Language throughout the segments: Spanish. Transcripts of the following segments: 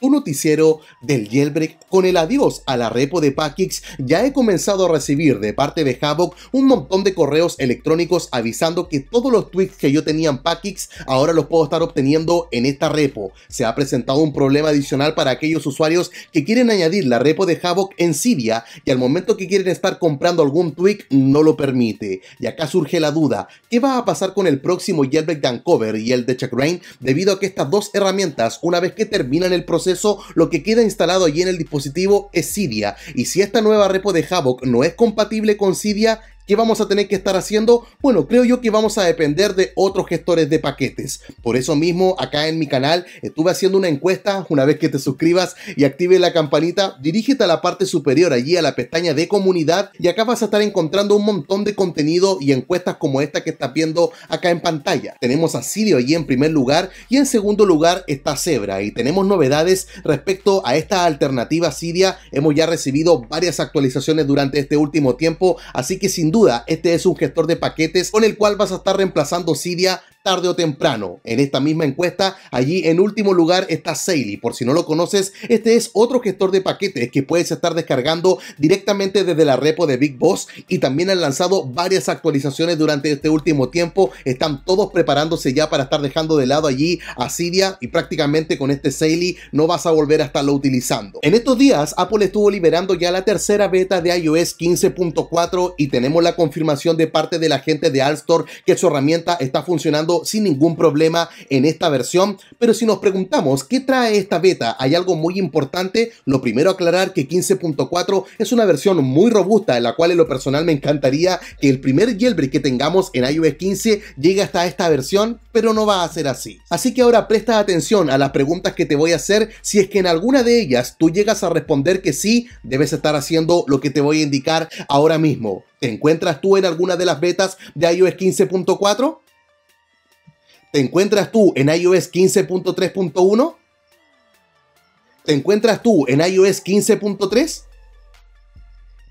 tu noticiero del Jailbreak con el adiós a la repo de Packix, ya he comenzado a recibir de parte de Havoc un montón de correos electrónicos avisando que todos los tweaks que yo tenía en Packix ahora los puedo estar obteniendo en esta repo. Se ha presentado un problema adicional para aquellos usuarios que quieren añadir la repo de Havoc en Cydia y al momento que quieren estar comprando algún tweak, no lo permite. Y acá surge la duda, ¿qué va a pasar con el próximo Jailbreak de Uncover y el de Checkrain? debido a que estas dos herramientas, una vez que terminan el proceso lo que queda instalado allí en el dispositivo es Cydia, y si esta nueva repo de Havoc no es compatible con Cydia, ¿Qué vamos a tener que estar haciendo? Bueno, creo yo que vamos a depender de otros gestores de paquetes. Por eso mismo, acá en mi canal estuve haciendo una encuesta. Una vez que te suscribas y actives la campanita, dirígete a la parte superior, allí a la pestaña de comunidad, y acá vas a estar encontrando un montón de contenido y encuestas como esta que estás viendo acá en pantalla. Tenemos a Sirio allí en primer lugar y en segundo lugar está Zebra y tenemos novedades respecto a esta alternativa Siria. Hemos ya recibido varias actualizaciones durante este último tiempo, así que sin duda este es un gestor de paquetes con el cual vas a estar reemplazando Cydia tarde o temprano. En esta misma encuesta, allí en último lugar está Seili. Por si no lo conoces, este es otro gestor de paquetes que puedes estar descargando directamente desde la repo de Big Boss y también han lanzado varias actualizaciones durante este último tiempo. Están todos preparándose ya para estar dejando de lado allí a Cydia y prácticamente con este Seili no vas a volver a estarlo utilizando. En estos días, Apple estuvo liberando ya la tercera beta de iOS 15.4 y tenemos la confirmación de parte de la gente de Store que su herramienta está funcionando sin ningún problema en esta versión, pero si nos preguntamos qué trae esta beta, hay algo muy importante, lo primero aclarar que 15.4 es una versión muy robusta en la cual en lo personal me encantaría que el primer jailbreak que tengamos en iOS 15 llegue hasta esta versión, pero no va a ser así. Así que ahora presta atención a las preguntas que te voy a hacer, si es que en alguna de ellas tú llegas a responder que sí, debes estar haciendo lo que te voy a indicar ahora mismo. ¿Te encuentras tú en alguna de las betas de iOS 15.4? te encuentras tú en iOS 15.3.1, te encuentras tú en iOS 15.3,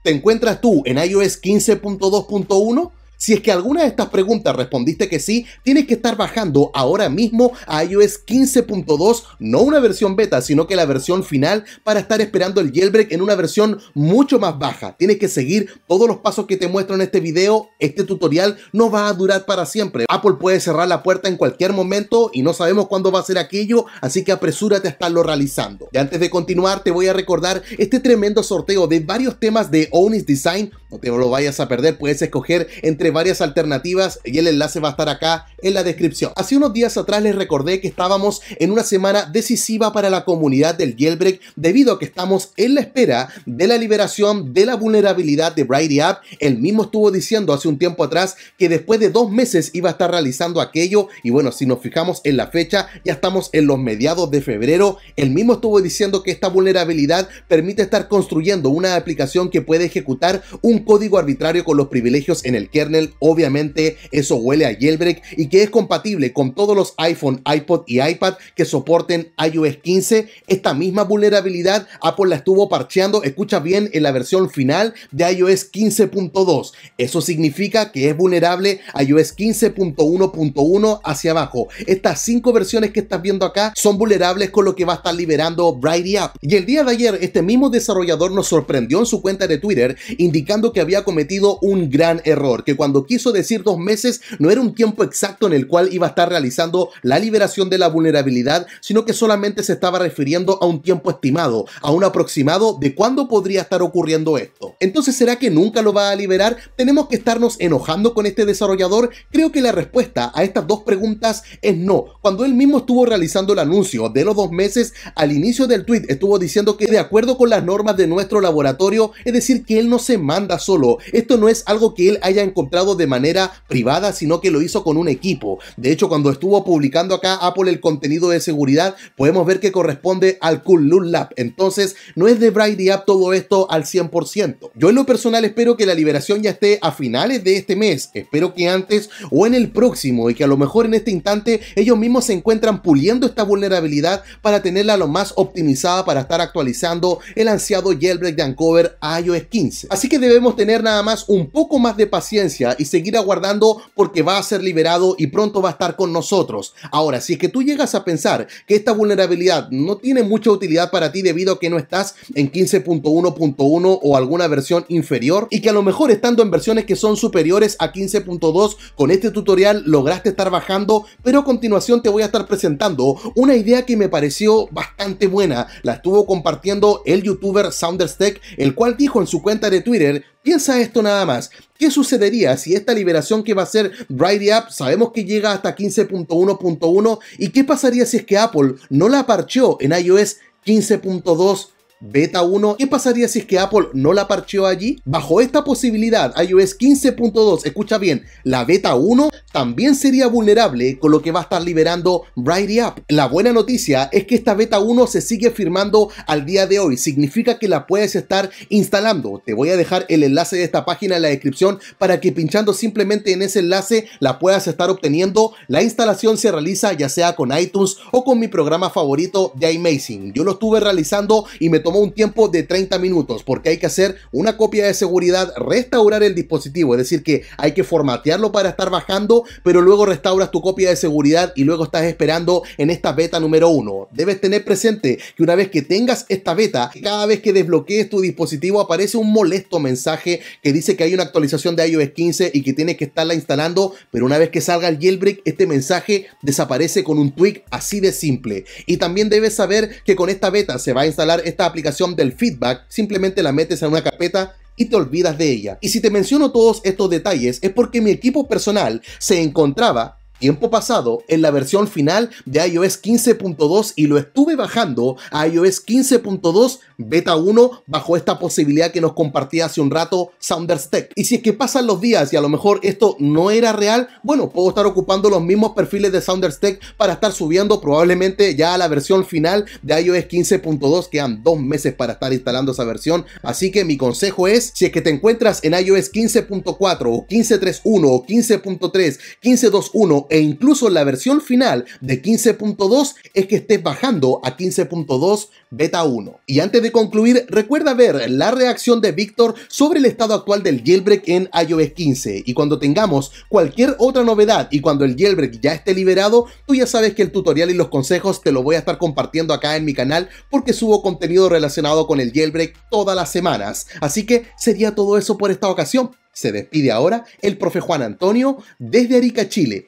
te encuentras tú en iOS 15.2.1, si es que alguna de estas preguntas respondiste que sí, tienes que estar bajando ahora mismo a iOS 15.2, no una versión beta, sino que la versión final para estar esperando el jailbreak en una versión mucho más baja. Tienes que seguir todos los pasos que te muestro en este video. Este tutorial no va a durar para siempre. Apple puede cerrar la puerta en cualquier momento y no sabemos cuándo va a ser aquello, así que apresúrate a estarlo realizando. Y antes de continuar, te voy a recordar este tremendo sorteo de varios temas de Onis Design no te lo vayas a perder, puedes escoger entre varias alternativas y el enlace va a estar acá en la descripción. Hace unos días atrás les recordé que estábamos en una semana decisiva para la comunidad del jailbreak debido a que estamos en la espera de la liberación de la vulnerabilidad de Brighty App. El mismo estuvo diciendo hace un tiempo atrás que después de dos meses iba a estar realizando aquello y bueno, si nos fijamos en la fecha, ya estamos en los mediados de febrero. el mismo estuvo diciendo que esta vulnerabilidad permite estar construyendo una aplicación que puede ejecutar un código arbitrario con los privilegios en el kernel, obviamente eso huele a jailbreak y que es compatible con todos los iPhone, iPod y iPad que soporten iOS 15. Esta misma vulnerabilidad Apple la estuvo parcheando, escucha bien, en la versión final de iOS 15.2. Eso significa que es vulnerable a iOS 15.1.1 hacia abajo. Estas cinco versiones que estás viendo acá son vulnerables con lo que va a estar liberando Brighty App. Y el día de ayer, este mismo desarrollador nos sorprendió en su cuenta de Twitter indicando que había cometido un gran error, que cuando quiso decir dos meses no era un tiempo exacto en el cual iba a estar realizando la liberación de la vulnerabilidad, sino que solamente se estaba refiriendo a un tiempo estimado, a un aproximado de cuándo podría estar ocurriendo esto. Entonces, ¿será que nunca lo va a liberar? ¿Tenemos que estarnos enojando con este desarrollador? Creo que la respuesta a estas dos preguntas es no. Cuando él mismo estuvo realizando el anuncio de los dos meses, al inicio del tweet estuvo diciendo que de acuerdo con las normas de nuestro laboratorio, es decir, que él no se manda solo. Esto no es algo que él haya encontrado de manera privada, sino que lo hizo con un equipo. De hecho, cuando estuvo publicando acá Apple el contenido de seguridad, podemos ver que corresponde al Cool Loot Lab. Entonces, no es de Brady App todo esto al 100%. Yo en lo personal espero que la liberación ya esté a finales de este mes. Espero que antes o en el próximo y que a lo mejor en este instante ellos mismos se encuentran puliendo esta vulnerabilidad para tenerla lo más optimizada para estar actualizando el ansiado jailbreak de Uncover a iOS 15. Así que debemos tener nada más un poco más de paciencia y seguir aguardando porque va a ser liberado y pronto va a estar con nosotros. Ahora, si es que tú llegas a pensar que esta vulnerabilidad no tiene mucha utilidad para ti debido a que no estás en 15.1.1 o alguna versión inferior y que a lo mejor estando en versiones que son superiores a 15.2 con este tutorial lograste estar bajando, pero a continuación te voy a estar presentando una idea que me pareció bastante buena. La estuvo compartiendo el youtuber SoundersTech el cual dijo en su cuenta de Twitter Piensa esto nada más. ¿Qué sucedería si esta liberación que va a ser Brighty App sabemos que llega hasta 15.1.1? ¿Y qué pasaría si es que Apple no la parcheó en iOS 15.2? beta 1. ¿Qué pasaría si es que Apple no la parcheó allí? Bajo esta posibilidad, iOS 15.2, escucha bien, la beta 1 también sería vulnerable con lo que va a estar liberando Brighty App. La buena noticia es que esta beta 1 se sigue firmando al día de hoy. Significa que la puedes estar instalando. Te voy a dejar el enlace de esta página en la descripción para que pinchando simplemente en ese enlace la puedas estar obteniendo. La instalación se realiza ya sea con iTunes o con mi programa favorito de iMazing. Yo lo estuve realizando y me tomó un tiempo de 30 minutos porque hay que hacer una copia de seguridad, restaurar el dispositivo, es decir, que hay que formatearlo para estar bajando, pero luego restauras tu copia de seguridad y luego estás esperando en esta beta número 1. Debes tener presente que una vez que tengas esta beta, cada vez que desbloquees tu dispositivo aparece un molesto mensaje que dice que hay una actualización de iOS 15 y que tienes que estarla instalando, pero una vez que salga el jailbreak, este mensaje desaparece con un tweak así de simple. Y también debes saber que con esta beta se va a instalar esta aplicación aplicación del feedback, simplemente la metes en una carpeta y te olvidas de ella. Y si te menciono todos estos detalles es porque mi equipo personal se encontraba tiempo pasado en la versión final de iOS 15.2 y lo estuve bajando a iOS 15.2 beta 1 bajo esta posibilidad que nos compartía hace un rato Sounders Y si es que pasan los días y a lo mejor esto no era real, bueno, puedo estar ocupando los mismos perfiles de Sounders para estar subiendo probablemente ya a la versión final de iOS 15.2, quedan dos meses para estar instalando esa versión, así que mi consejo es, si es que te encuentras en iOS 15.4 o 15.3.1 o 15.3, 15.2.1 e incluso la versión final de 15.2 es que estés bajando a 15.2 beta 1. Y antes de concluir, recuerda ver la reacción de Víctor sobre el estado actual del jailbreak en iOS 15 y cuando tengamos cualquier otra novedad y cuando el jailbreak ya esté liberado, tú ya sabes que el tutorial y los consejos te lo voy a estar compartiendo acá en mi canal porque subo contenido relacionado con el jailbreak todas las semanas. Así que sería todo eso por esta ocasión. Se despide ahora el profe Juan Antonio desde Arica, Chile.